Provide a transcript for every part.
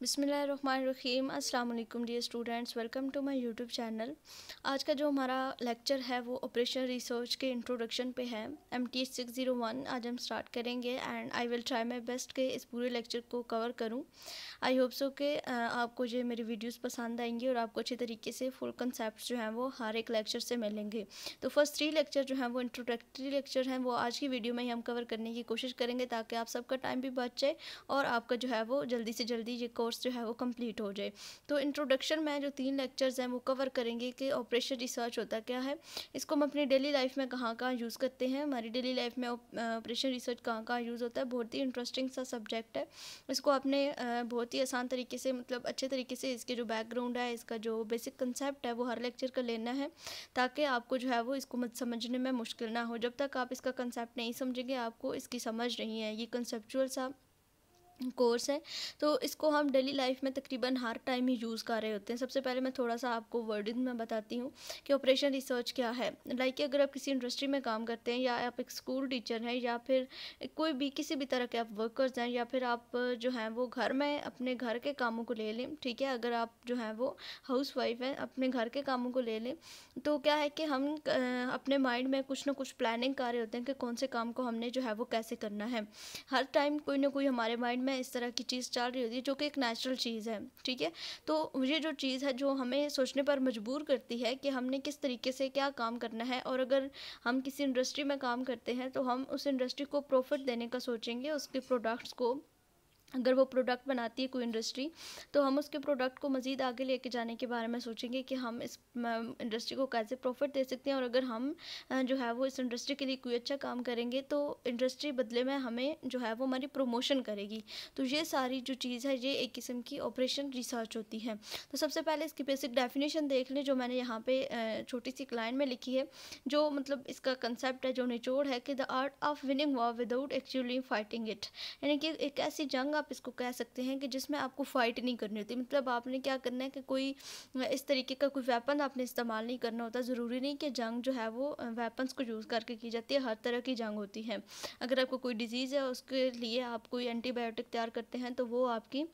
बिसमीम् अल्लाम dear students welcome to my YouTube channel आज का जो हमारा लेक्चर है वो ऑपरेशन रिसर्च के इंट्रोडक्शन पे है M T H six zero one आज हम स्टार्ट करेंगे and I will try my best के इस पूरे लेक्चर को कवर करूं आई होप सो के आपको जो मेरी वीडियोज़ पसंद आएंगी और आपको अच्छे तरीके से फुल कंसेप्ट जो हैं वो हर एक लेक्चर से मिलेंगे तो फर्स्ट थ्री लेक्चर जो हैं वो इंट्रोडक्टरी लेक्चर हैं वो आज की वीडियो में ही हम कवर करने की कोशिश करेंगे ताकि आप सबका टाइम भी बच जाए और आपका जो है वो जल्दी से जल्दी ये कोर्स जो है वो कंप्लीट हो जाए तो इंट्रोडक्शन में जो तीन लेक्चर्स हैं वो कवर करेंगे कि ऑपरेशन रिसर्च होता क्या है इसको हम अपनी डेली लाइफ में कहाँ कहाँ यूज़ करते हैं हमारी डेली लाइफ में ऑपरेशन रिसर्च कहाँ कहाँ यूज़ होता है बहुत ही इंटरेस्टिंग सा सब्जेक्ट है इसको आपने बहुत ही आसान तरीके से मतलब अच्छे तरीके से इसके जो बैकग्राउंड है इसका जो बेसिक कंसेप्ट है वो हर लेक्चर का लेना है ताकि आपको जो है वो इसको समझने में मुश्किल ना हो जब तक आप इसका कंसेप्ट नहीं समझेंगे आपको इसकी समझ नहीं है ये कंसेप्चुअल सा कोर्स है तो इसको हम डेली लाइफ में तकरीबन हर टाइम ही यूज़ कर रहे होते हैं सबसे पहले मैं थोड़ा सा आपको वर्डिंग में बताती हूँ कि ऑपरेशन रिसर्च क्या है लाइक like अगर आप किसी इंडस्ट्री में काम करते हैं या आप एक स्कूल टीचर हैं या फिर कोई भी किसी भी तरह के आप वर्कर्स हैं या फिर आप जो हैं वो घर में अपने घर के कामों को ले लें ठीक है अगर आप जो हैं वो हाउस वाइफ हैं अपने घर के कामों को ले लें तो क्या है कि हम अपने माइंड में कुछ ना कुछ प्लानिंग कर रहे होते हैं कि कौन से काम को हमने जो है वो कैसे करना है हर टाइम कोई ना कोई हमारे माइंड में इस तरह की चीज़ चल रही होती है जो कि एक नेचुरल चीज़ है ठीक है तो ये जो चीज़ है जो हमें सोचने पर मजबूर करती है कि हमने किस तरीके से क्या काम करना है और अगर हम किसी इंडस्ट्री में काम करते हैं तो हम उस इंडस्ट्री को प्रॉफिट देने का सोचेंगे उसके प्रोडक्ट्स को अगर वो प्रोडक्ट बनाती है कोई इंडस्ट्री तो हम उसके प्रोडक्ट को मज़ीद आगे लेके जाने के बारे में सोचेंगे कि हम इस इंडस्ट्री को कैसे प्रॉफिट दे सकते हैं और अगर हम जो है वो इस इंडस्ट्री के लिए कोई अच्छा काम करेंगे तो इंडस्ट्री बदले में हमें जो है वो हमारी प्रमोशन करेगी तो ये सारी जो चीज़ है ये एक किस्म की ऑपरेशन रिसर्च होती है तो सबसे पहले इसकी बेसिक डेफिनेशन देख लें जो मैंने यहाँ पर छोटी सी क्लाइन में लिखी है जो मतलब इसका कंसेप्ट है जो निचोड़ है कि the art of winning war without actually fighting it यानी कि एक ऐसी जंग आप इसको कह सकते हैं कि जिसमें आपको फ़ाइट नहीं करनी होती मतलब आपने क्या करना है कि कोई इस तरीके का कोई वेपन आपने इस्तेमाल नहीं करना होता ज़रूरी नहीं कि जंग जो है वो वेपन्स को यूज़ करके की जाती है हर तरह की जंग होती है अगर आपको कोई डिज़ीज़ है उसके लिए आप कोई एंटीबायोटिक तैयार करते हैं तो वो आपकी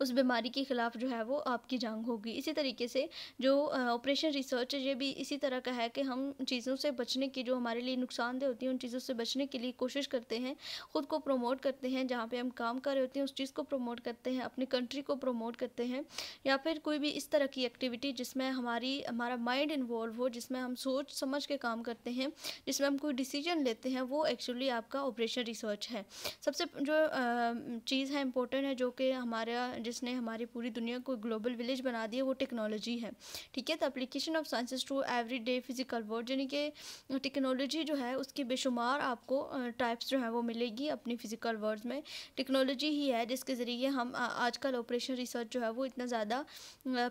उस बीमारी के ख़िलाफ़ जो है वो आपकी जंग होगी इसी तरीके से जो ऑपरेशन रिसर्च ये भी इसी तरह का है कि हम चीज़ों से बचने की जो हमारे लिए नुकसानदेह होती हैं उन चीज़ों से बचने के लिए कोशिश करते हैं ख़ुद को प्रमोट करते हैं जहाँ पर हम काम कर रहे होते हैं उस चीज़ को प्रमोट करते हैं अपनी कंट्री को प्रमोट करते हैं या फिर कोई भी इस तरह की एक्टिविटी जिसमें हमारी हमारा माइंड इन्वॉल्व हो जिसमें हम सोच समझ के काम करते हैं जिसमें हम कोई डिसीजन लेते हैं वो एक्चुअली आपका ऑपरेशन रिसर्च है सबसे जो चीज़ है इम्पोर्टेंट है जो कि हमारा जिसका जिसने हमारी पूरी दुनिया को ग्लोबल विलेज बना दिया वो टेक्नोलॉजी है ठीक है तो application of sciences to every day physical world यानी कि टेक्नोलॉजी जो है उसकी बेशुमार आपको टाइप्स जो है वो मिलेगी अपनी फ़िज़िकल वर्ल्ड में टेक्नोलॉजी ही है जिसके ज़रिए हम आजकल ऑपरेशन रिसर्च जो है वो इतना ज़्यादा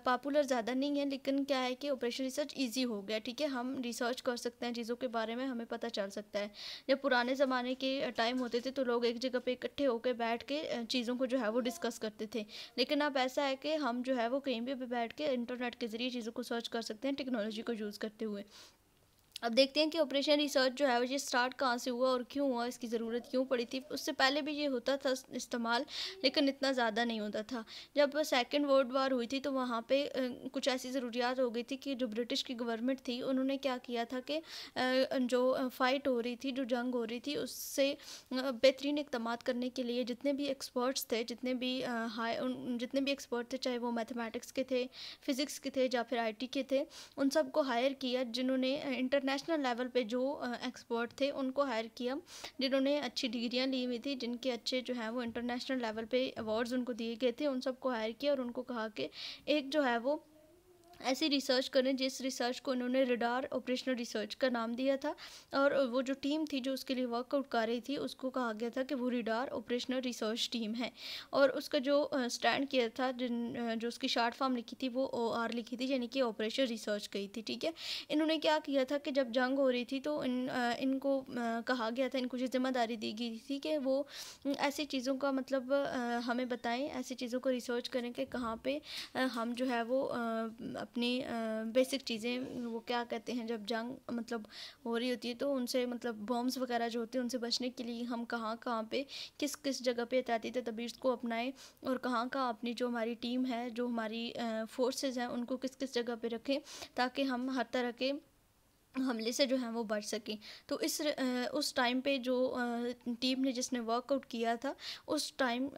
पॉपुलर ज़्यादा नहीं है लेकिन क्या है कि ऑपरेशन रिसर्च ईजी हो गया ठीक है हम रिसर्च कर सकते हैं चीज़ों के बारे में हमें पता चल सकता है जब पुराने ज़माने के टाइम होते थे तो लोग एक जगह पर इकट्ठे होकर बैठ के चीज़ों को जो है वो डिस्कस करते थे थे लेकिन अब ऐसा है कि हम जो है वो कहीं भी बैठ के इंटरनेट के ज़रिए चीज़ों को सर्च कर सकते हैं टेक्नोलॉजी को यूज़ करते हुए अब देखते हैं कि ऑपरेशन रिसर्च जो है वो ये स्टार्ट कहाँ से हुआ और क्यों हुआ इसकी ज़रूरत क्यों पड़ी थी उससे पहले भी ये होता था इस्तेमाल लेकिन इतना ज़्यादा नहीं होता था जब सेकेंड वर्ल्ड वार हुई थी तो वहाँ पे कुछ ऐसी ज़रूरियात हो गई थी कि जो ब्रिटिश की गवर्नमेंट थी उन्होंने क्या किया था कि जो फ़ाइट हो रही थी जो जंग हो रही थी उससे बेहतरीन इकदाम करने के लिए जितने भी एक्सपर्ट्स थे जितने भी हाई जितने भी एक्सपर्ट थे चाहे वो मैथमेटिक्स के थे फिज़िक्स के थे या फिर आई के थे उन सबको हायर किया जिन्होंने इंटरनेट इंटरनेशनल लेवल पे जो एक्सपर्ट थे उनको हायर किया जिन्होंने अच्छी डिग्रियां ली हुई थी जिनके अच्छे जो हैं वो इंटरनेशनल लेवल पे अवार्ड्स उनको दिए गए थे उन सबको हायर किया और उनको कहा कि एक जो है वो ऐसी रिसर्च करें जिस रिसर्च को उन्होंने रिडार ऑपरेशनल रिसर्च का नाम दिया था और वो जो टीम थी जो उसके लिए वर्कआउट कर रही थी उसको कहा गया था कि वो रिडार ऑपरेशनल रिसर्च टीम है और उसका जो स्टैंड किया था जिन जो उसकी शार्ट फॉर्म लिखी थी वो ओ आर लिखी थी यानी कि ऑपरेशन रिसर्च गई थी ठीक है इन्होंने क्या किया था कि जब जंग हो रही थी तो इन इनको कहा गया था इनको ये जिम्मेदारी दी गई थी कि वो ऐसी चीज़ों का मतलब हमें बताएं ऐसी चीज़ों को रिसर्च करें कि कहाँ पर हम जो है वो अपनी बेसिक चीज़ें वो क्या कहते हैं जब जंग मतलब हो रही होती है तो उनसे मतलब बॉम्ब्स वगैरह जो होते हैं उनसे बचने के लिए हम कहाँ कहाँ पे किस किस जगह पे एहतियाती तबीर को अपनाएं और कहाँ कहाँ अपनी जो हमारी टीम है जो हमारी फोर्सेज हैं उनको किस किस जगह पर रखें ताकि हम हर तरह के हमले से जो है वो बच सकें तो इस उस टाइम पे जो टीम ने जिसने वर्कआउट किया था उस टाइम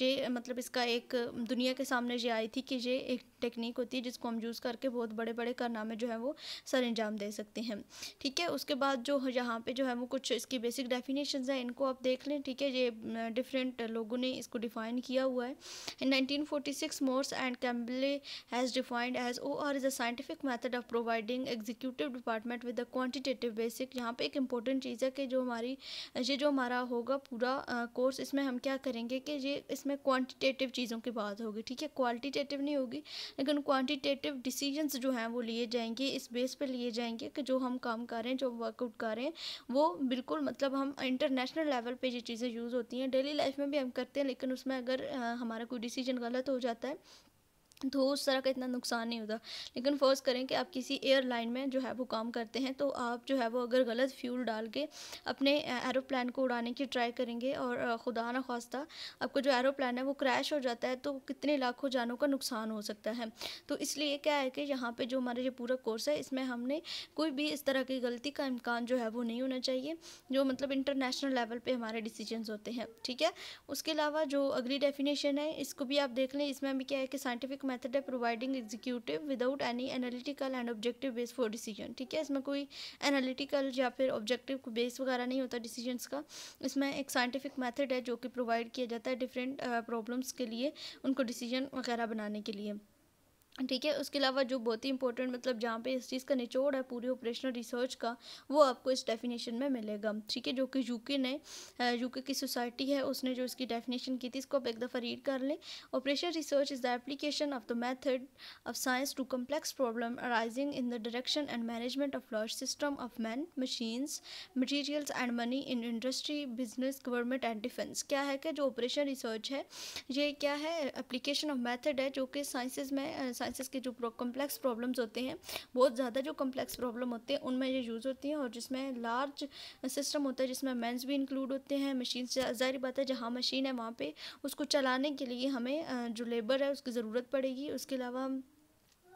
ये मतलब इसका एक दुनिया के सामने ये आई थी कि ये एक टेक्निक होती है जिसको हम यूज़ करके बहुत बड़े बड़े कारनामे जो है वो सर अंजाम दे सकते हैं ठीक है उसके बाद जो यहाँ पे जो है वो कुछ इसकी बेसिक डेफिनेशन हैं इनको आप देख लें ठीक है ये डिफरेंट लोगों ने इसको डिफ़ाइन किया हुआ है in nineteen forty six Morse and Kimball has defined as O R is a scientific method of providing executive department development with the quantitative basic यहाँ पे एक इम्पॉर्टेंट चीज़ है कि जो हमारी ये जो हमारा होगा पूरा कोर्स इसमें हम क्या करेंगे कि ये इसमें क्वांटिटेटिव चीज़ों की बात होगी ठीक है क्वालिटेटिव नहीं होगी लेकिन क्वान्टिटेटिव डिसीजन जो हैं वो लिए जाएंगे इस बेस पर लिए जाएंगे कि जो हम काम कर रहे हैं जो वर्कआउट कर रहे हैं वो बिल्कुल मतलब हम इंटरनेशनल लेवल पर ये चीज़ें यूज़ होती हैं डेली लाइफ में भी हम करते हैं लेकिन उसमें अगर हमारा कोई डिसीजन गलत हो जाता है तो उस तरह का इतना नुकसान नहीं होता लेकिन फ़र्ज़ करें कि आप किसी एयरलाइन में जो है वो काम करते हैं तो आप जो है वो अगर गलत फ्यूल डाल के अपने एरोप्लान को उड़ाने की ट्राई करेंगे और ख़ुदा न खास्ता आपका जो एरोप्लान है वो क्रैश हो जाता है तो कितने लाखों जानों का नुकसान हो सकता है तो इसलिए क्या है कि यहाँ पर जो हमारा ये पूरा कोर्स है इसमें हमने कोई भी इस तरह की गलती का इम्कान जो है वो नहीं होना चाहिए जो मतलब इंटरनेशनल लेवल पर हमारे डिसीजन होते हैं ठीक है उसके अलावा जो अगली डेफिनेशन है इसको भी आप देख लें इसमें भी क्या है कि साइंटिफिक मेथड है providing executive without any analytical and objective base for decision ठीक है इसमें कोई एनालिटिकल या फिर ऑब्जेक्टिव बेस वगैरह नहीं होता डिसीजंस का इसमें एक साइंटिफिक मेथड है जो कि प्रोवाइड किया जाता है डिफरेंट प्रॉब्लम्स uh, के लिए उनको डिसीजन वगैरह बनाने के लिए ठीक है उसके अलावा जो बहुत ही इंपॉर्टेंट मतलब जहाँ पे इस चीज़ का निचोड़ है पूरी ऑपरेशनल रिसर्च का वो आपको इस डेफिनेशन में मिलेगा ठीक है जो कि यूके ने यूके की सोसाइटी है उसने जो इसकी डेफिनेशन की थी इसको आप एक दफ़ा रीड कर लें operational research is the application of the method of science to complex problem arising in the direction and management of large system of man machines materials and money in industry business government and defence क्या है कि जो operation research है ये क्या है application of method है जो कि साइंसिस में साइंसेस के जो कॉम्प्लेक्स प्रॉब्लम्स होते हैं बहुत ज़्यादा जो कॉम्प्लेक्स प्रॉब्लम होते हैं उनमें ये यूज़ होती हैं और जिसमें लार्ज सिस्टम होता है जिसमें मैंस भी इंक्लूड होते हैं मशीन जारी बात है जहाँ मशीन है वहाँ पर उसको चलाने के लिए हमें जो लेबर है उसकी ज़रूरत पड़ेगी उसके अलावा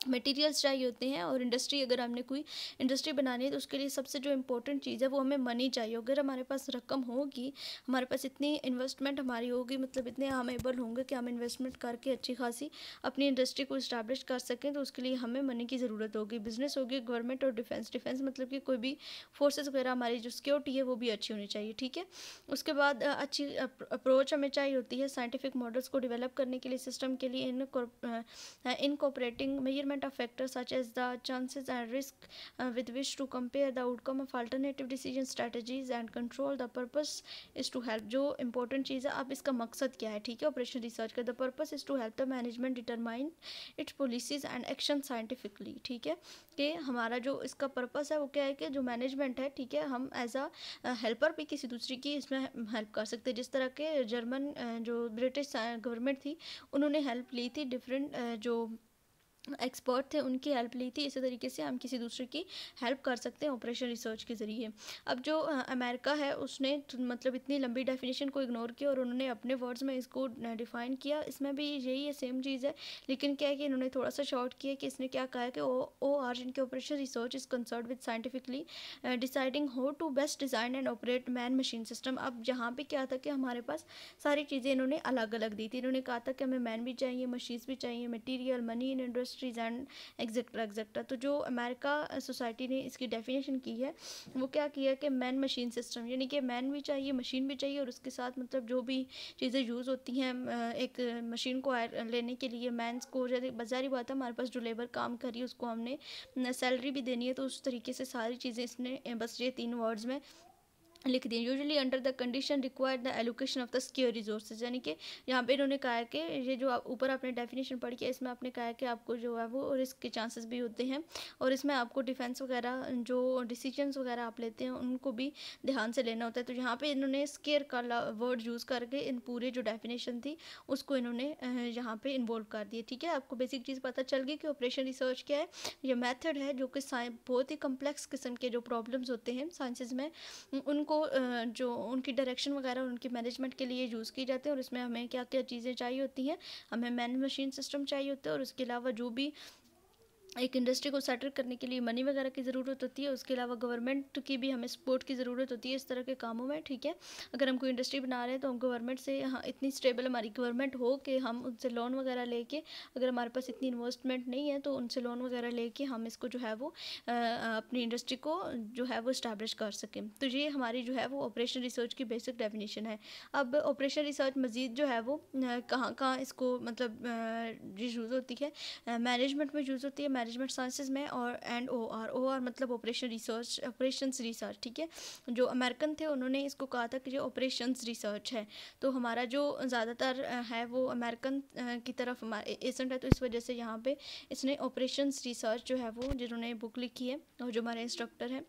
मटेरियल्स चाहिए होते हैं और इंडस्ट्री अगर हमने कोई इंडस्ट्री बनानी है तो उसके लिए सबसे जो इम्पोर्टेंट चीज़ है वो हमें मनी चाहिए अगर हमारे पास रकम होगी हमारे पास इतनी इन्वेस्टमेंट हमारी होगी मतलब इतने हम एबल होंगे कि हम इन्वेस्टमेंट करके अच्छी खासी अपनी इंडस्ट्री को इस्टेब्लिश कर सकें तो उसके लिए हमें मनी की ज़रूरत होगी बिजनेस होगी गवर्नमेंट और डिफेंस डिफेंस मतलब कि कोई भी फोर्सेज वगैरह हमारी जो सिक्योरिटी है वो भी अच्छी होनी चाहिए ठीक है उसके बाद अच्छी अप्रोच हमें चाहिए होती है साइंटिफिक मॉडल्स को डिवेलप करने के लिए सिस्टम के लिए in in cooperating mayor measurement of factors such as the chances and risk uh, with which to compare the outcome of alternative decision strategies and control the purpose is to help जो important चीज़ है अब इसका मकसद क्या है ठीक है ऑपरेशन रिसर्च का the purpose is to help the management determine its policies and action scientifically ठीक है कि हमारा जो इसका पर्पस है वो क्या है कि जो मैनेजमेंट है ठीक है हम एज अ हेल्पर भी किसी दूसरे की इसमें हेल्प कर सकते हैं जिस तरह के जर्मन uh, जो ब्रिटिश गवर्नमेंट uh, थी उन्होंने हेल्प ली थी डिफरेंट uh, जो एक्सपर्ट थे उनकी हेल्प ली थी इसी तरीके से हम किसी दूसरे की हेल्प कर सकते हैं ऑपरेशन रिसर्च के ज़रिए अब जो अमेरिका है उसने तो मतलब इतनी लंबी डेफिनेशन को इग्नोर किया और उन्होंने अपने वर्ड्स में इसको डिफ़ाइन किया इसमें भी यही है सेम चीज़ है लेकिन क्या है कि इन्होंने थोड़ा सा शॉर्ट किया कि इसने क्या कहा कि ओ ओ आर जिनके operation research is concern with scientifically deciding how to best design and operate man machine system अब यहाँ पर क्या था कि हमारे पास सारी चीज़ें इन्होंने अलग अलग दी थी इन्होंने कहा था कि हमें मैन भी चाहिए मशीन भी चाहिए material money in industry industries and etcetera etcetera तो जो अमेरिका सोसाइटी ने इसकी डेफिनेशन की है वो क्या किया कि मैन मशीन सिस्टम यानी कि मैन भी चाहिए मशीन भी चाहिए और उसके साथ मतलब जो भी चीज़ें यूज़ होती हैं एक मशीन को लेने के लिए मैंस को बाजारी बात है हमारे पास जो लेबर काम करी उसको हमने सैलरी भी देनी है तो उस तरीके से सारी चीज़ें इसने बस ये तीन वर्ड्स में लिख दिए usually under the condition require the allocation of the scarce resources यानी कि यहाँ पे इन्होंने कहा है कि ये जो आप ऊपर आपने डेफिनेशन पढ़ी है इसमें आपने कहा है कि आपको जो है वो रिस्क के चांसेस भी होते हैं और इसमें आपको डिफेंस वगैरह जो डिसीजंस वगैरह आप लेते हैं उनको भी ध्यान से लेना होता है तो यहाँ पर इन्होंने स्केयर का वर्ड यूज़ करके इन पूरे जो डेफिनेशन थी उसको इन्होंने यहाँ पर इन्वॉल्व कर दिया ठीक है आपको बेसिक चीज़ पता चल गई कि ऑपरेशन रिसर्च क्या है ये मैथड है जो कि बहुत ही कम्प्लेक्स किस्म के जो प्रॉब्लम्स होते हैं साइंसेज में उन को जो उनकी डायरेक्शन वगैरह उनकी मैनेजमेंट के लिए यूज़ की जाते हैं और इसमें हमें क्या क्या चीज़ें चाहिए होती हैं हमें मैन मशीन सिस्टम चाहिए होता है और उसके अलावा जो भी एक इंडस्ट्री को सेटल करने के लिए मनी वगैरह की ज़रूरत होती है उसके अलावा गवर्नमेंट की भी हमें सपोर्ट की ज़रूरत होती है इस तरह के कामों में ठीक है अगर हम कोई इंडस्ट्री बना रहे हैं तो हम गवर्नमेंट से हाँ इतनी स्टेबल हमारी गवर्नमेंट हो कि हम उनसे लोन वगैरह लेके अगर हमारे पास इतनी इन्वेस्टमेंट नहीं है तो उनसे लोन वगैरह ले हम इसको जो है वो आ, अपनी इंडस्ट्री को जो है वो इस्टेब्लिश कर सकें तो ये हमारी जो है वो ऑपरेशन रिसर्च की बेसिक डेफिनेशन है अब ऑपरेशन रिसर्च मज़ीद जो है वो कहाँ कहाँ इसको मतलब यूज़ होती है मैनेजमेंट में यूज़ होती है मैनेजमेंट साइंसेज में और and O R O R मतलब ऑपरेशन रिसर्च ऑपरेशन रिसर्च ठीक है जो अमेरिकन थे उन्होंने इसको कहा था कि ये ऑपरेशन रिसर्च है तो हमारा जो ज़्यादातर है वो अमेरिकन की तरफ एसेंट है तो इस वजह से यहाँ पर इसने ऑपरेशंस रिसर्च जो है वो जिन्होंने बुक लिखी है और जो हमारे इंस्ट्रक्टर हैं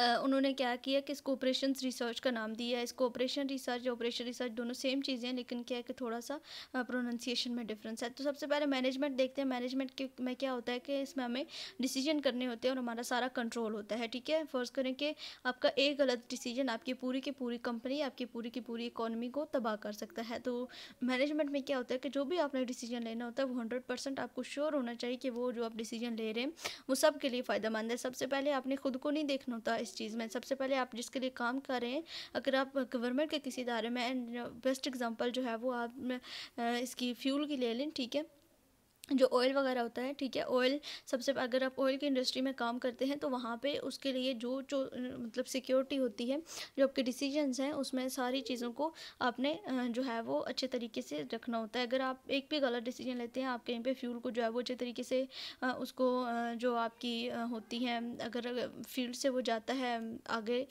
उन्होंने क्या किया कि इसको ऑपरेशन रिसर्च का नाम दिया इसको ऑपरेशन रिसर्च ऑपरेशन रिसर्च दोनों सेम चीज़ें हैं लेकिन क्या है कि थोड़ा सा प्रोनाउंसिएशन में डिफरेंस है तो सबसे पहले मैनेजमेंट देखते हैं मैनेजमेंट के में क्या होता है कि इसमें हमें डिसीजन करने होते हैं और हमारा सारा कंट्रोल होता है ठीक है फर्ज करें कि आपका एक गलत डिसीजन आपकी पूरी की पूरी कंपनी आपकी पूरी की पूरी इकोनॉमी को तबाह कर सकता है तो मैनेजमेंट में क्या होता है कि जो भी आपने डिसीजन लेना होता है वो हंड्रेड परसेंट आपको श्योर होना चाहिए कि वो जो आप डिसीजन ले रहे हैं वो सब के लिए फ़ायदेमंद है सबसे पहले आपने खुद को नहीं देखना होता इस चीज़ में सबसे पहले आप जिसके लिए काम कर रहे हैं अगर आप गवर्नमेंट के किसी इदारे में बेस्ट एग्ज़ाम्पल जो है वो आप इसकी फ्यूल की ले लें ठीक है जो ऑयल वगैरह होता है ठीक है ऑयल सबसे अगर आप ऑयल की इंडस्ट्री में काम करते हैं तो वहाँ पे उसके लिए जो जो मतलब सिक्योरिटी होती है जो आपके डिसीजंस हैं उसमें सारी चीज़ों को आपने जो है वो अच्छे तरीके से रखना होता है अगर आप एक भी गलत डिसीजन लेते हैं आप कहीं पे फ्यूल को जो है वो अच्छे तरीके से उसको जो आपकी होती है अगर फील्ड से वो जाता है आगे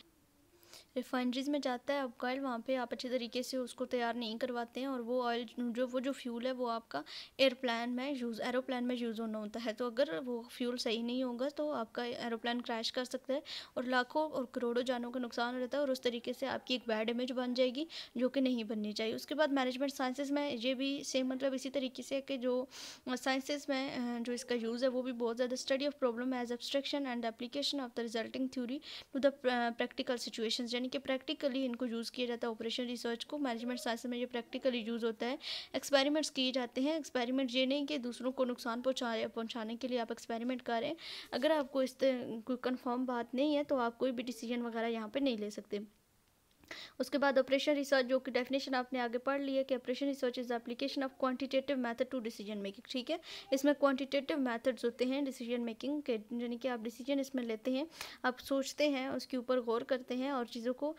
रिफाइनरीज़ में जाता है आपका ऑयल वहाँ पे आप अच्छे तरीके से उसको तैयार नहीं करवाते हैं और वो ऑयल जो वो जो फ्यूल है वो आपका एयरप्लान में यूज़ एरोप्लान में यूज़ होना होता है तो अगर वो फ्यूल सही नहीं होगा तो आपका एरोप्लान क्रैश कर सकता है और लाखों और करोड़ों जानों का नुकसान हो जाता है और उस तरीके से आपकी एक बैड इमेज बन जाएगी जो कि नहीं बननी चाहिए उसके बाद मैनेजमेंट साइंसेज में ये भी सेम मतलब इसी तरीके से कि जो साइंसेज में जो इसका यूज़ है वो भी बहुत ज़्यादा study of problem as abstraction and application of the resulting theory to the practical situation यानी कि प्रैक्टिकली इनको यूज़ किया जाता है ऑपरेशन रिसर्च को मैनेजमेंट साइंस में ये प्रैक्टिकली यूज़ होता है एक्सपेरिमेंट्स किए जाते हैं एक्सपेरिमेंट ये नहीं कि दूसरों को नुकसान पहुँचा पहुँचाने के लिए आप एक्सपेरिमेंट करें अगर आपको इस कोई कन्फर्म बात नहीं है तो आप कोई भी डिसीजन वगैरह यहाँ पर नहीं ले सकते उसके बाद ऑपरेशन रिसर्च जो कि डेफिनेशन आपने आगे पढ़ लिया है कि operation research is application of quantitative method to decision making ठीक है इसमें क्वांटिटेटिव मेथड्स होते हैं डिसीजन मेकिंग के यानी कि आप डिसीजन इसमें लेते हैं आप सोचते हैं उसके ऊपर गौर करते हैं और चीज़ों को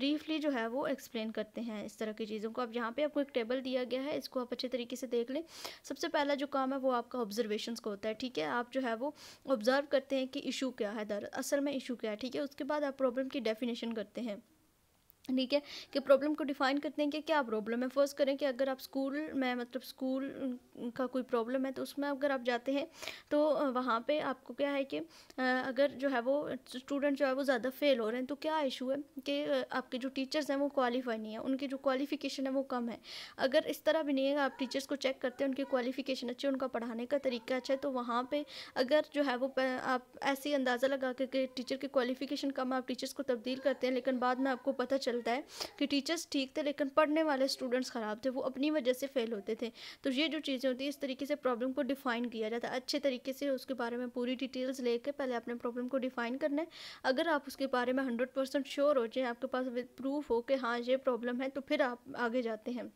ब्रीफली जो है वो एक्सप्लेन करते हैं इस तरह की चीज़ों को अब यहाँ पर आपको एक टेबल दिया गया है इसको आप अच्छे तरीके से देख लें सबसे पहला जो काम है वो आपका ऑब्जर्वेशन का होता है ठीक है आप जो है वो ऑब्जर्व करते हैं कि इशू क्या है दर असल में इशू क्या है ठीक है उसके बाद आप प्रॉब्लम की डेफिनेशन करते हैं ठीक है कि प्रॉब्लम को डिफ़ाइन करते हैं कि क्या प्रॉब्लम है फर्स्ट करें कि अगर आप स्कूल में मतलब स्कूल का कोई प्रॉब्लम है तो उसमें अगर आप जाते हैं तो वहाँ पे आपको क्या है कि अगर जो है वो स्टूडेंट जो है वो ज़्यादा फेल हो रहे हैं तो क्या इशू है कि आपके जो टीचर्स हैं वो क्वालिफाई नहीं है उनकी जो क्वालिफ़िकेशन है वो कम है अगर इस तरह भी नहीं है आप टीचर्स को चेक करते हैं उनकी क्वालिफ़िकेशन अच्छी उनका पढ़ाने का तरीका अच्छा है तो वहाँ पर अगर जो है वो आप ऐसे अंदाज़ा लगा के टीचर की क्वालिफ़िकेशन कम है आप टीचर्स को तब्दील करते हैं लेकिन बाद में आपको पता चल चलता है कि टीचर्स ठीक थे लेकिन पढ़ने वाले स्टूडेंट्स ख़राब थे वो अपनी वजह से फेल होते थे तो ये जो चीज़ें होती हैं इस तरीके से प्रॉब्लम को डिफ़ाइन किया जाता है अच्छे तरीके से उसके बारे में पूरी डिटेल्स लेके पहले अपने प्रॉब्लम को डिफ़ाइन करना है अगर आप उसके बारे में हंड्रेड परसेंट श्योर हो जाए आपके पास प्रूफ हो कि हाँ ये प्रॉब्लम है तो फिर आप आगे जाते हैं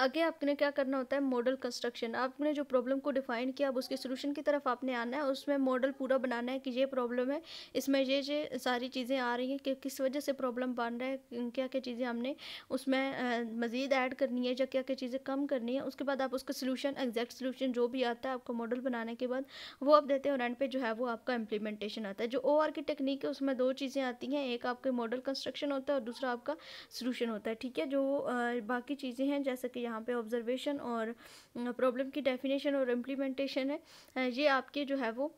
आगे आपने क्या करना होता है मॉडल कंस्ट्रक्शन आपने जो प्रॉब्लम को डिफाइन किया अब उसके सोल्यूशन की तरफ आपने आना है उसमें मॉडल पूरा बनाना है कि ये प्रॉब्लम है इसमें ये ये सारी चीज़ें आ रही हैं कि किस वजह से प्रॉब्लम बन रहा है क्या क्या चीज़ें हमने उसमें मज़ीद ऐड करनी है या क्या क्या चीज़ें कम करनी है उसके बाद आप उसका सोल्यूशन एग्जैक्ट सोल्यूशन जो भी आता है आपको मॉडल बनाने के बाद वो आप देते हैं और एंड पे जो है वो आपका इम्प्लीमेंटेशन आता है जो ओ की टेक्निक है उसमें दो चीज़ें आती हैं एक आपके मॉडल कंस्ट्रक्शन होता है और दूसरा आपका सोल्यूशन होता है ठीक है जो बाकी चीज़ें हैं जैसे कि यहाँ पे ऑब्जर्वेशन और प्रॉब्लम की डेफिनेशन और इम्प्लीमेंटेशन है ये आपके जो है वो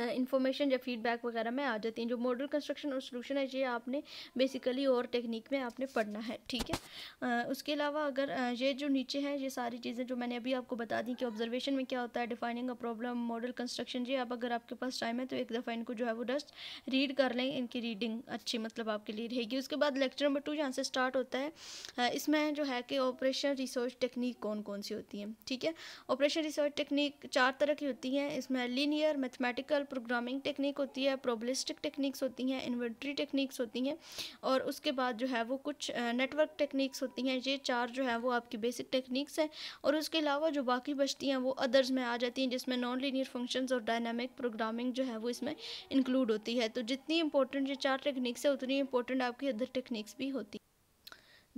इन्फॉर्मेशन या फीडबैक वगैरह में आ जाती हैं जो मॉडल कंस्ट्रक्शन और सोल्यूशन है ये आपने बेसिकली और टेक्निक में आपने पढ़ना है ठीक है उसके अलावा अगर ये जो नीचे है ये सारी चीज़ें जो मैंने अभी आपको बता दी कि ऑब्जर्वेशन में क्या होता है defining a problem model construction ये आप अगर आपके पास टाइम है तो एक दफ़ा इनको जो है वो डस्ट रीड कर लें इनकी रीडिंग अच्छी मतलब आपके लिए रहेगी उसके बाद लेक्चर नंबर टू यहाँ से स्टार्ट होता है इसमें जो है कि ऑपरेशन रिसर्च टेक्निक कौन कौन सी होती हैं ठीक है ऑपरेशन रिसर्च टेक्निक चार तरह की होती हैं इसमें लीनियर मैथमेटिकल पर प्रोग्रामिंग टेक्निक होती है प्रोबलिस्टिक टेक्निक्स होती हैं इन्वेंट्री टेक्निक्स होती हैं और उसके बाद जो है वो कुछ नेटवर्क टेक्निक्स होती हैं ये चार जो है वो आपकी बेसिक टेक्निक्स हैं और उसके अलावा जो बाकी बचती हैं वो अदर्स में आ जाती हैं जिसमें नॉन लीनियर फंक्शन और डायनामिक प्रोग्रामिंग जो है वो इसमें इंक्लूड होती है तो जितनी इंपॉर्टेंट ये चार टेक्निक्स है उतनी इंपॉर्टेंट आपकी अदर टेक्निक्स भी होती है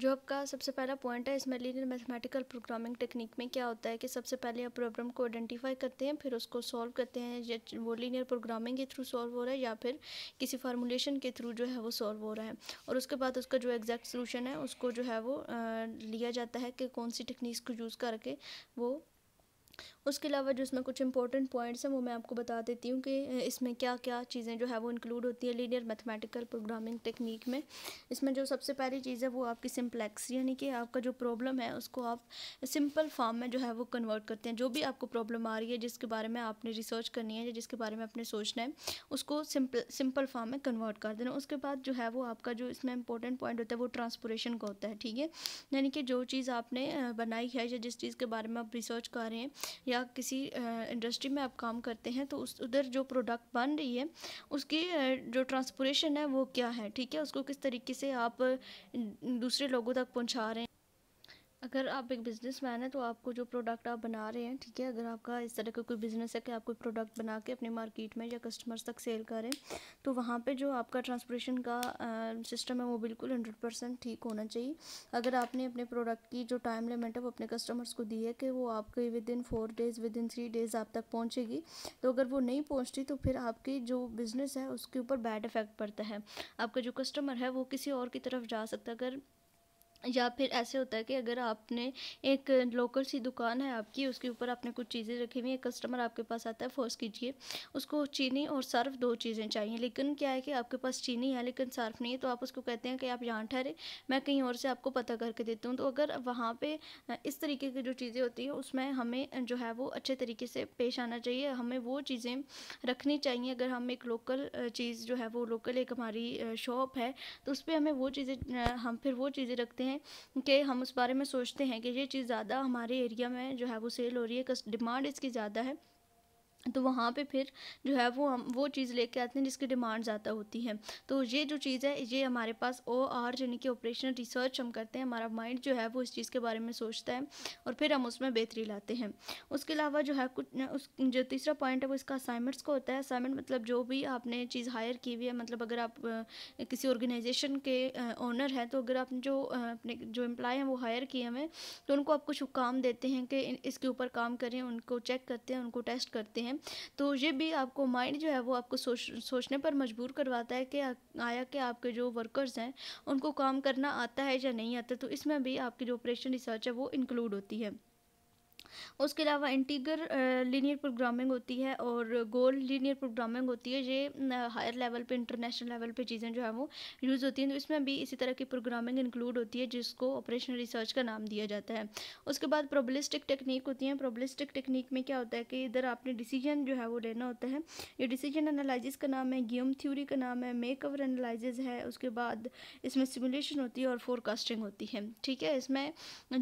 जो आपका सबसे पहला पॉइंट है इसमें लीनियर मैथमेटिकल प्रोग्रामिंग टेक्निक में क्या होता है कि सबसे पहले आप प्रॉब्लम को आइडेंटिफाई करते हैं फिर उसको सॉल्व करते हैं या वो लीनियर प्रोग्रामिंग के थ्रू सॉल्व हो रहा है या फिर किसी फार्मूलेशन के थ्रू जो है वो सॉल्व हो रहा है और उसके बाद उसका जो एग्जैक्ट सोलूशन है उसको जो है वो आ, लिया जाता है कि कौन सी टेक्निक्स को यूज़ करके वो उसके अलावा जो इसमें कुछ इंपॉर्टेंट पॉइंट्स हैं वो मैं आपको बता देती हूँ कि इसमें क्या क्या चीज़ें जो है वो इंक्लूड होती हैं लीनियर मैथमेटिकल प्रोग्रामिंग टेक्निक में इसमें जो सबसे पहली चीज़ है वो आपकी सिम्प्लेक्स यानी कि आपका जो प्रॉब्लम है उसको आप सिंपल फॉर्म में जो है वो कन्वर्ट करते हैं जो भी आपको प्रॉब्लम आ रही है जिसके बारे में आपने रिसर्च करनी है या जिसके बारे में आपने सोचना है उसको सिंपल सिंपल फॉर्म में कन्वर्ट कर देना उसके बाद जो है वो आपका जो इसमें इंपॉर्टेंट पॉइंट होता है वो ट्रांसपोरेशन का होता है ठीक है यानी कि जो चीज़ आपने बनाई है या जिस चीज़ के बारे में आप रिसर्च कर रहे हैं या किसी इंडस्ट्री में आप काम करते हैं तो उस उधर जो प्रोडक्ट बन रही है उसकी जो ट्रांसपोरेशन है वो क्या है ठीक है उसको किस तरीके से आप दूसरे लोगों तक पहुंचा रहे हैं अगर आप एक बिज़नेस मैन हैं तो आपको जो प्रोडक्ट आप बना रहे हैं ठीक है अगर आपका इस तरह का कोई बिज़नेस है कि आप कोई प्रोडक्ट बना के अपने मार्केट में या कस्टमर्स तक सेल करें तो वहाँ पे जो आपका ट्रांसपोर्टेशन का सिस्टम है वो बिल्कुल हंड्रेड परसेंट ठीक होना चाहिए अगर आपने अपने प्रोडक्ट की जो टाइम लिमिट है वो अपने कस्टमर्स को दी है कि वो आपके within four days within three days आप तक पहुँचेगी तो अगर वो नहीं पहुँचती तो फिर आपकी जो बिज़नेस है उसके ऊपर बैड इफ़ेक्ट पड़ता है आपका जो कस्टमर है वो किसी और की तरफ जा सकता है अगर या फिर ऐसे होता है कि अगर आपने एक लोकल सी दुकान है आपकी उसके ऊपर आपने कुछ चीज़ें रखी हुई है कस्टमर आपके पास आता है फोर्स कीजिए उसको चीनी और सर्फ दो चीज़ें चाहिए लेकिन क्या है कि आपके पास चीनी है लेकिन सर्फ नहीं है तो आप उसको कहते हैं कि आप यहाँ ठहरे मैं कहीं और से आपको पता करके देती हूँ तो अगर वहाँ पर इस तरीके की जो चीज़ें होती हैं उसमें हमें जो है वो अच्छे तरीके से पेश आना चाहिए हमें वो चीज़ें रखनी चाहिए अगर हम एक लोकल चीज़ जो है वो लोकल एक हमारी शॉप है तो उस पर हमें वो चीज़ें हम फिर वो चीज़ें रखते हैं हैं कि हम उस बारे में सोचते हैं कि ये चीज़ ज़्यादा हमारे एरिया में जो है वो सेल हो रही है डिमांड इसकी ज़्यादा है तो वहाँ पे फिर जो है वो हम वो चीज़ लेके आते हैं जिसकी डिमांड ज़्यादा होती है तो ये जो चीज़ है ये हमारे पास ओ आर यानी कि ऑपरेशनल रिसर्च हम करते हैं हमारा माइंड जो है वो इस चीज़ के बारे में सोचता है और फिर हम उसमें बेहतरी लाते हैं उसके अलावा जो है कुछ उस जो तीसरा पॉइंट है वो इसका असाइनमेंट्स को होता है असाइनमेंट मतलब जो भी आपने चीज़ हायर की हुई है मतलब अगर आप किसी ऑर्गेनाइजेशन के ओनर हैं तो अगर आपने जो अपने जो एम्प्लॉय हैं वो हायर किए हुए तो उनको आप कुछ काम देते हैं कि इसके ऊपर काम करें उनको चेक करते हैं उनको टेस्ट करते हैं हैं तो ये भी आपको माइंड जो है वो आपको सोच सोचने पर मजबूर करवाता है कि आया कि आपके जो वर्कर्स हैं उनको काम करना आता है या नहीं आता तो इसमें भी आपकी जो ऑपरेशन रिसर्च है वो इंक्लूड होती है उसके अलावा इंटीगर लीनियर प्रोग्रामिंग होती है और गोल लीनियर प्रोग्रामिंग होती है ये हायर लेवल पे इंटरनेशनल लेवल पे चीज़ें जो है वो यूज़ होती हैं तो इसमें भी इसी तरह की प्रोग्रामिंग इंक्लूड होती है जिसको ऑपरेशनल रिसर्च का नाम दिया जाता है उसके बाद प्रोबलिस्टिक टेक्निक होती हैं प्रोबलिस्टिक टेक्निक में क्या होता है कि इधर आपने डिसीजन जो है वो लेना होता है ये डिसीजन एनालिस का नाम है गेम थ्योरी का नाम है मेक ओवर है उसके बाद इसमें सिमुलेशन होती है और फोरकास्टिंग होती है ठीक है इसमें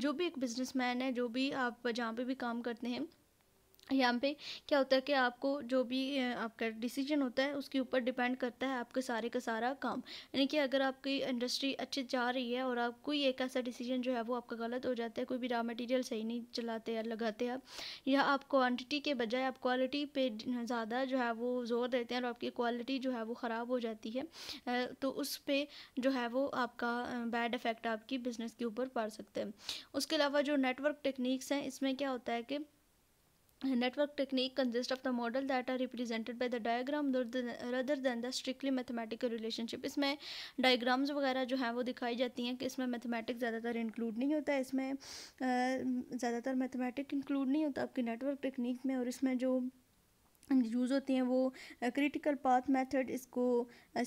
जो भी एक बिजनेसमैन है जो भी आप जहाँ पे भी काम करते हैं यहाँ पे क्या होता है कि आपको जो भी आपका डिसीजन होता है उसके ऊपर डिपेंड करता है आपके सारे का सारा काम यानी कि अगर आपकी इंडस्ट्री अच्छी जा रही है और आप कोई एक ऐसा डिसीजन जो है वो आपका गलत हो जाता है कोई भी रॉ मटेरियल सही नहीं चलाते या लगाते आप या आप क्वान्टिटी के बजाय आप क्वालिटी पे ज़्यादा जो है वो जोर देते हैं और आपकी क्वालिटी जो है वो ख़राब हो जाती है तो उस पर जो है वो आपका बैड इफ़ेक्ट आपकी बिज़नेस के ऊपर पड़ सकते हैं उसके अलावा जो नेटवर्क टेक्निक्स हैं इसमें क्या होता है कि network technique consists of the model that are represented by the diagram rather than the strictly mathematical relationship इसमें diagrams वगैरह जो हैं वो दिखाई जाती हैं कि इसमें mathematics ज़्यादातर include नहीं होता इसमें ज़्यादातर mathematics include नहीं होता आपकी network technique में और इसमें जो यूज़ होते हैं वो क्रिटिकल पाथ मेथड इसको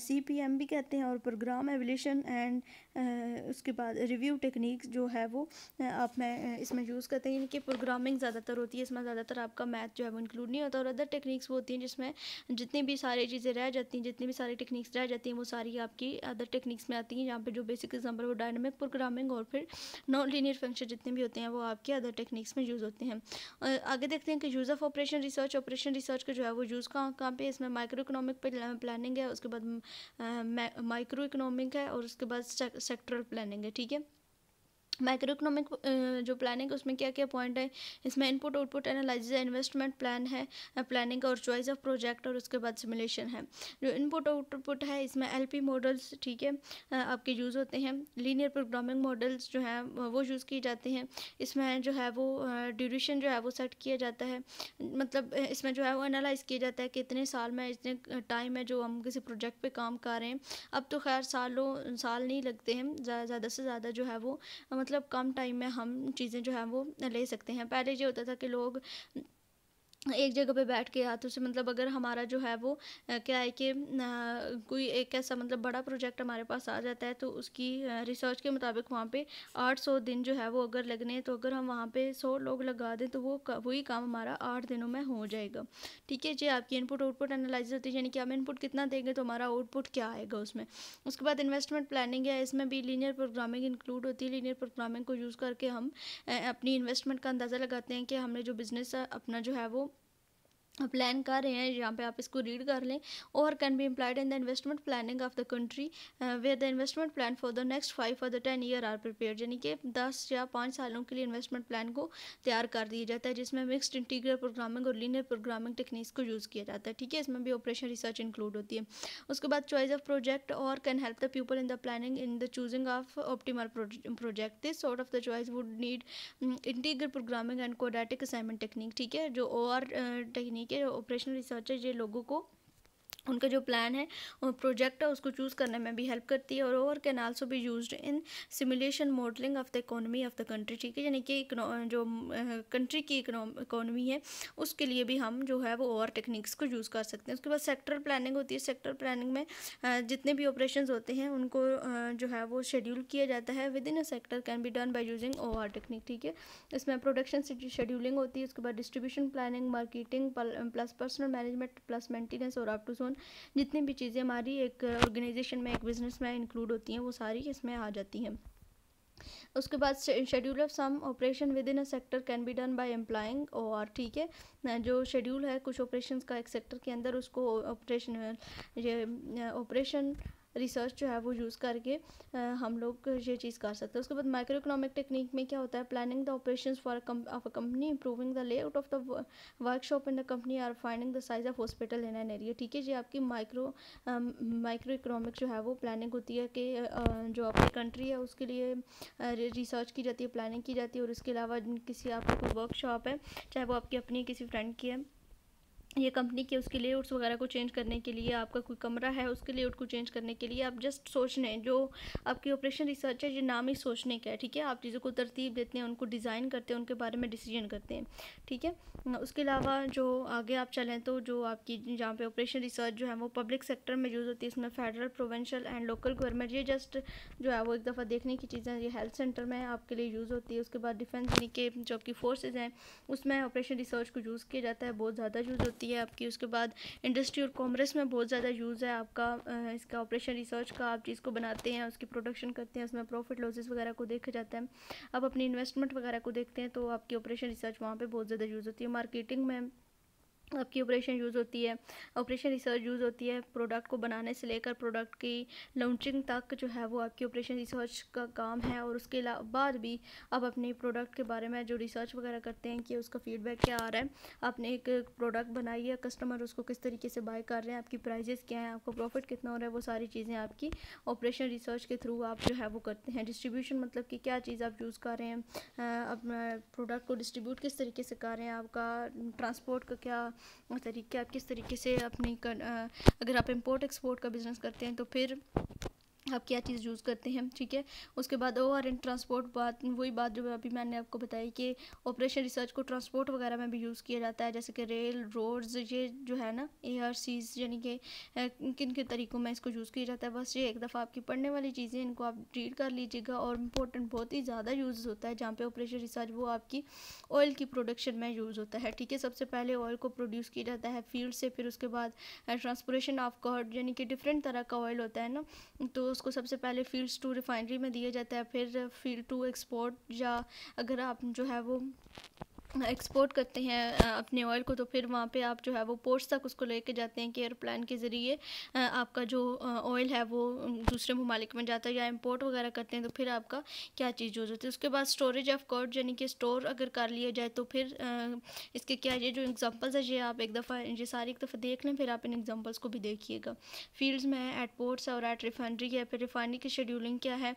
सी पी एम भी कहते हैं और प्रोग्राम एवोल्यूशन एंड उसके बाद रिव्यू टेक्निक्स जो है वो आप मैं इसमें यूज़ करते हैं यानी कि प्रोग्रामिंग ज़्यादातर होती है इसमें ज़्यादातर आपका मैथ जो है वो इंक्लूड नहीं होता और अदर टेक्निक्स वो होती हैं जिसमें जितनी भी सारी चीज़ें रह जाती हैं जितनी भी सारी टेक्निक्स रह जाती हैं वो सारी आपकी अदर टेक्निक्स में आती हैं यहाँ पर जो बेसिक एग्जाम्पल वो डायनमिक प्रोग्रामिंग और फिर नॉन लीनियर फंक्शन जितने भी होते हैं वो आपके अदर टेक्निक्स में यूज़ होते हैं आगे देखते हैं कि use of operation research operation research उसके जो है वो यूज़ कहाँ कहाँ पे इसमें माइक्रो इकोनॉमिक प्लानिंग है उसके बाद माइक्रो इकोनॉमिक है और उसके बाद सेक्टरल प्लानिंग है ठीक है माइक्रो इकोनॉमिक जो प्लानिंग उसमें क्या क्या पॉइंट है इसमें input output analysis investment plan है प्लानिंग और चॉइस ऑफ प्रोजेक्ट और उसके बाद सिमुलेशन है जो इनपुट आउटपुट है इसमें एलपी मॉडल्स ठीक है आपके यूज़ होते हैं लीनियर प्रोग्रामिंग मॉडल्स जो हैं वो यूज़ किए जाते हैं इसमें जो है वो ड्यूरेशन जो है वो सेट किया जाता है मतलब इसमें जो है वो एनालाइज किया जाता है कि इतने साल में इतने टाइम है जो हम किसी प्रोजेक्ट पर काम कर रहे हैं अब तो खैर सालों साल नहीं लगते हैं ज़्यादा से ज़्यादा जो है वो मतलब कम टाइम में हम चीज़ें जो है वो ले सकते हैं पहले ये होता था कि लोग एक जगह पे बैठ के हाथों तो से मतलब अगर हमारा जो है वो क्या है कि कोई एक ऐसा मतलब बड़ा प्रोजेक्ट हमारे पास आ जाता है तो उसकी रिसर्च के मुताबिक वहाँ पे आठ सौ दिन जो है वो अगर लगने तो अगर हम वहाँ पे सौ लोग लगा दें तो वो वही काम हमारा आठ दिनों में हो जाएगा ठीक है जी आपकी इनपुट आउटपुट एनालिसिस होती है यानी कि हम इनपुट कितना देंगे तो हमारा आउटपुट क्या आएगा उसमें उसके बाद इन्वेस्टमेंट प्लानिंग है इसमें भी लीनियर प्रोग्रामिंग इंक्लूड होती है लीनियर प्रोग्रामिंग को यूज़ करके हम अपनी इन्वेस्टमेंट का अंदाज़ा लगाते हैं कि हमने जो बिज़नेस अपना जो है वो प्लान कर रहे हैं यहाँ पे आप इसको रीड कर लें और can be implied in the investment planning of the country where the investment plan for the next five or the ten year are prepare यानी कि दस या पाँच सालों के लिए इन्वेस्टमेंट प्लान को तैयार कर दिया जाता है जिसमें मिक्सड इंटीग्रल प्रोग्रामिंग और लीनियर प्रोग्रामिंग टेक्निक्स को यूज़ किया जाता है ठीक है इसमें भी ऑपरेशन रिसर्च इंक्लूड होती है उसके बाद choice of project O R can help the people in the planning in the choosing of optimal project this sort of the choice would need integral programming and quadratic assignment technique ठीक है जो और technique uh, ठीक है operational researcher जो लोगों को उनका जो प्लान है और प्रोजेक्ट है उसको चूज़ करने में भी हेल्प करती है और O R can also be used in simulation modelling of the economy of the country ठीक है यानी कि जो कंट्री की इकोनॉमी है उसके लिए भी हम जो है वो ओवर टेक्निक्स को यूज़ कर सकते हैं उसके बाद सेक्टर प्लानिंग होती है सेक्टर प्लानिंग में जितने भी ऑपरेशन होते हैं उनको जो है वो शेड्यूल किया जाता है within a sector can be done by using O R technique ठीक है इसमें प्रोडक्शन शेड्यूलिंग होती है उसके बाद distribution planning marketing plus personal management plus maintenance और अप टू जोन जितनी भी चीज़ें हमारी एक ऑर्गेनाइजेशन में एक बिजनेस में इंक्लूड होती हैं वो सारी इसमें आ जाती हैं उसके बाद schedule of some operation within a sector can be done by employing O R ठीक है जो शेड्यूल है कुछ ऑपरेशंस का एक सेक्टर के अंदर उसको ऑपरेशन ये ऑपरेशन रिसर्च जो है वो यूज़ करके हम लोग ये चीज़ कर सकते हैं उसके बाद माइक्रो इकोनॉमिक टेक्निक में क्या होता है planning the operation for of a company improving the layout of the workshop in the company or finding the size of hospital in an area ठीक है जी आपकी माइक्रो माइक्रो इकोनॉमिक जो है वो प्लानिंग होती है कि जो आपकी कंट्री है उसके लिए रिसर्च की जाती है प्लानिंग की जाती है और उसके अलावा किसी आपकी कोई वर्कशॉप है चाहे वो आपकी अपनी किसी फ्रेंड की है ये कंपनी के उसके लेआउट्स वगैरह को चेंज करने के लिए आपका कोई कमरा है उसके लेआउट को चेंज करने के लिए आप जस्ट सोचने जो आपकी ऑपरेशन रिसर्च है ये नाम ही सोचने का है ठीक है आप चीज़ों को तरतीब देते हैं उनको डिज़ाइन करते हैं उनके बारे में डिसीजन करते हैं ठीक है उसके अलावा जो आगे आप चलें तो जो आपकी जहाँ पर ऑपरेशन रिसर्च जो है वो पब्लिक सेक्टर में यूज़ होती है इसमें federal provincial and local government ये जस्ट जो है वो एक दफ़ा देखने की चीज़ें ये हेल्थ सेंटर में आपके लिए यूज़ होती है उसके बाद डिफेंस यानी कि जो आपकी फोर्सेज हैं उसमें ऑपरेशन रिसर्च को यूज़ किया जाता है बहुत ज़्यादा यूज़ होती है होती है आपकी उसके बाद इंडस्ट्री और कॉमर्स में बहुत ज़्यादा यूज़ है आपका इसका ऑपरेशन रिसर्च का आप चीज़ को बनाते हैं उसकी प्रोडक्शन करते हैं उसमें प्रॉफिट लॉसेज वगैरह को देखा जाता है आप अपनी इन्वेस्टमेंट वगैरह को देखते हैं तो आपकी ऑपरेशन रिसर्च वहाँ पर बहुत ज़्यादा यूज़ होती है मार्केटिंग में आपकी ऑपरेशन यूज़ होती है ऑपरेशन रिसर्च यूज़ होती है प्रोडक्ट को बनाने से लेकर प्रोडक्ट की लॉन्चिंग तक जो है वो आपकी ऑपरेशन रिसर्च का काम है और उसके बाद भी आप अपने प्रोडक्ट के बारे में जो रिसर्च वगैरह करते हैं कि उसका फीडबैक क्या आ रहा है आपने एक प्रोडक्ट बनाई है कस्टमर उसको किस तरीके से बाय कर रहे हैं आपकी प्राइजेस क्या हैं आपको प्रॉफिट कितना हो रहा है वो सारी चीज़ें आपकी ऑपरेशन रिसर्च के थ्रू आप जो है वो करते हैं डिस्ट्रीब्यूशन मतलब कि क्या चीज़ आप यूज़ कर रहे हैं अपना प्रोडक्ट को डिस्ट्रीब्यूट किस तरीके से कर रहे हैं आपका ट्रांसपोर्ट का क्या तरीके आप किस तरीके से अपनी कर, अगर आप इम्पोर्ट एक्सपोर्ट का बिज़नेस करते हैं तो फिर आप क्या चीज़ यूज़ करते हैं ठीक है उसके बाद ओ आर एन ट्रांसपोर्ट बात वही बात जो अभी मैंने आपको बताई कि ऑपरेशन रिसर्च को ट्रांसपोर्ट वगैरह में भी यूज़ किया जाता है जैसे कि रेल रोड्स ये जो है ना ए आर सीज यानी कि किन किन तरीक़ों में इसको यूज़ किया जाता है बस ये एक दफ़ा आपकी पढ़ने वाली चीज़ें इनको आप रीड कर लीजिएगा और इम्पोर्टेंट बहुत ही ज़्यादा यूज़ होता है जहाँ पर ऑपरेशन रिसर्च वो आपकी ऑयल की प्रोडक्शन में यूज़ होता है ठीक है सबसे पहले ऑयल को प्रोड्यूस किया जाता है फील्ड से फिर उसके बाद ट्रांसपोर्टेशन ऑफ कॉड यानी कि डिफरेंट तरह का ऑयल होता है ना तो उसको सबसे पहले फील्ड टू रिफाइनरी में दिया जाता है फिर फील्ड टू एक्सपोर्ट या अगर आप जो है वो एक्सपोर्ट करते हैं अपने ऑयल को तो फिर वहाँ पे आप जो है वो पोर्ट्स तक उसको लेके जाते हैं कि एयरप्लान के ज़रिए आपका जो ऑयल है वो दूसरे ममालिक में जाता है या इम्पोर्ट वगैरह करते हैं तो फिर आपका क्या चीज़ यूज़ होती है उसके बाद स्टोरेज ऑफ कॉर्ड यानी कि स्टोर अगर कर लिया जाए तो फिर इसके क्या ये जो एग्ज़ाम्पल्स है ये आप एक दफ़ा ये सारी एक दफ़ा देख लें फिर आप इन एग्ज़ाम्पल्स को भी देखिएगा फील्ड्स में एट पोर्ट्स और एट रिफाइनरी है फिर रिफाइनरी की शेड्यूलिंग क्या है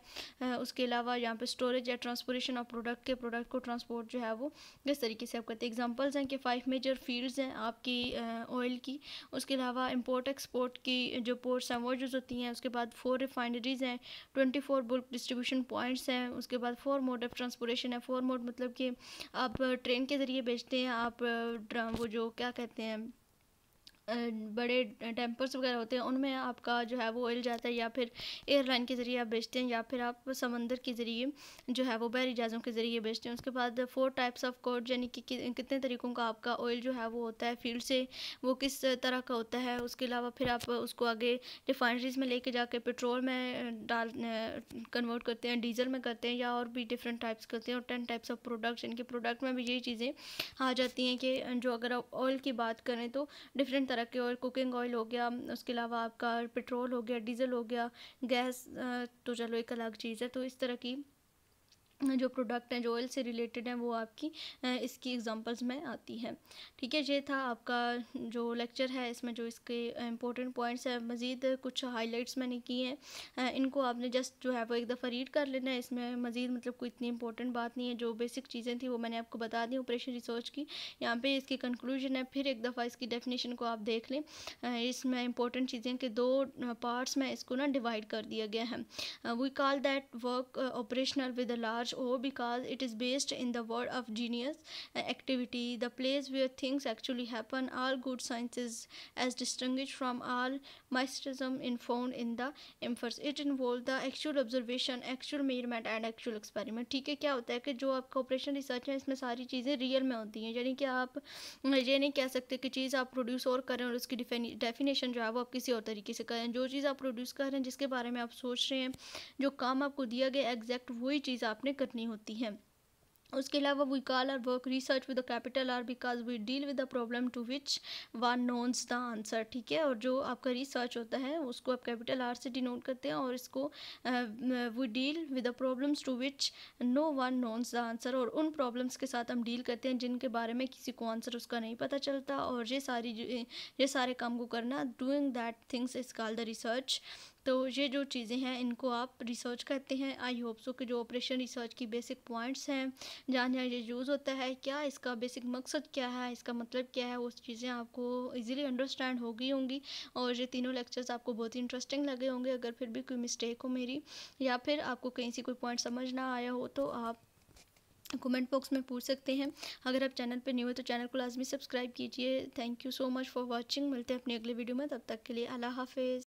उसके अलावा यहाँ पर स्टोरेज या ट्रांसपोर्टेशन ऑफ प्रोडक्ट के प्रोडक्ट को ट्रांसपोर्ट जो है वो तरीके से आप करते हैं एग्जांपल्स हैं कि फ़ाइव मेजर फील्ड्स हैं आपकी ऑयल की उसके अलावा इंपोर्ट एक्सपोर्ट की जो पोर्ट्स हैं वो यूज़ होती हैं उसके बाद फोर रिफाइनरीज हैं twenty four bulk distribution points हैं उसके बाद फोर मोड ऑफ ट्रांसपोर्टेशन है फोर मोड मतलब कि आप ट्रेन के ज़रिए बेचते हैं आप वो जो क्या कहते हैं बड़े टेम्पर्स वगैरह होते हैं उनमें आपका जो है वो ऑयल जाता है या फिर एयरलाइन के ज़रिए आप बेचते हैं या फिर आप समंदर के ज़रिए जो है वो बैर जहाज़ों के ज़रिए बेचते हैं उसके बाद फोर टाइप्स ऑफ कोड यानी कि कितने तरीक़ों का आपका ऑयल जो है वो होता है फील्ड से वो किस तरह का होता है उसके अलावा फिर आप उसको आगे रिफाइनरीज में लेके जाके पेट्रोल में डाल कन्वर्ट करते हैं डीजल में करते हैं या और भी डिफरेंट टाइप्स करते हैं और टेन टाइप्स ऑफ प्रोडक्ट्स इनके प्रोडक्ट में भी यही चीज़ें आ जाती हैं कि जो अगर आप ऑयल की बात करें तो डिफरेंट तरह तरह के और कुकिंग ऑयल हो गया उसके अलावा आपका पेट्रोल हो गया डीज़ल हो गया गैस तो चलो एक अलग चीज़ है तो इस तरह की जो प्रोडक्ट हैं जो ऑयल से रिलेटेड हैं वो आपकी इसकी एग्जांपल्स में आती हैं ठीक है ये था आपका जो लेक्चर है इसमें जो इसके इंपॉर्टेंट पॉइंट्स हैं मज़ीद कुछ हाइलाइट्स मैंने किए हैं इनको आपने जस्ट जो है वो एक दफ़ा रीड कर लेना है इसमें मज़ीद मतलब कोई इतनी इंपॉर्टेंट बात नहीं है जो बेसिक चीज़ें थी वो मैंने आपको बता दी ऑपरेशन रिसर्च की यहाँ पर इसकी कंक्लूजन है फिर एक दफ़ा इसकी डेफिनेशन को आप देख लें इसमें इंपॉर्टेंट चीज़ें कि दो पार्ट्स में इसको ना डिवाइड कर दिया गया है we call that work operational with a large much because it is based in the world of genius uh, activity, the place where things actually happen. All good sciences, as distinguished from all mysticism in found in the एम्फर्स it involve the actual observation actual measurement and actual experiment ठीक है क्या होता है कि जो आपका operation research है इसमें सारी चीज़ें रियल में होती हैं यानी कि आप ये नहीं कह सकते कि चीज़ आप प्रोड्यूस और करें और उसकी डेफिनेशन जो है वो आप किसी और तरीके से करें जो चीज़ आप प्रोड्यूस कर रहे हैं जिसके बारे में आप सोच रहे हैं जो काम आपको दिया गया एग्जैक्ट वही चीज़ आपने करनी होती है उसके अलावा we call our work research with the capital R because we deal with the problem to which one knows the answer ठीक है और जो आपका रिसर्च होता है उसको आप कैपिटल आर से डिनोट करते हैं और इसको we deal with the problems to which no one knows the answer और उन प्रॉब्लम्स के साथ हम डील करते हैं जिनके बारे में किसी को आंसर उसका नहीं पता चलता और ये सारी ये सारे काम को करना doing that things is call the research तो ये जो चीज़ें हैं इनको आप रिसर्च करते हैं आई होप सो कि जो ऑपरेशन रिसर्च की बेसिक पॉइंट्स हैं जहाँ जहाँ ये यूज़ होता है क्या इसका बेसिक मकसद क्या है इसका मतलब क्या है वो चीज़ें आपको इजीली अंडरस्टैंड हो गई होंगी और ये तीनों लेक्चर्स आपको बहुत ही इंटरेस्टिंग लगे होंगे अगर फिर भी कोई मिस्टेक हो मेरी या फिर आपको कहीं से कोई पॉइंट समझ ना आया हो तो आप कमेंट बॉक्स में पूछ सकते हैं अगर आप चैनल पर न्यू हो तो चैनल को लाजमी सब्सक्राइब कीजिए thank you so much for watching मिलते हैं अपनी अगले वीडियो में तब तक के लिए अल्लाह हाफिज़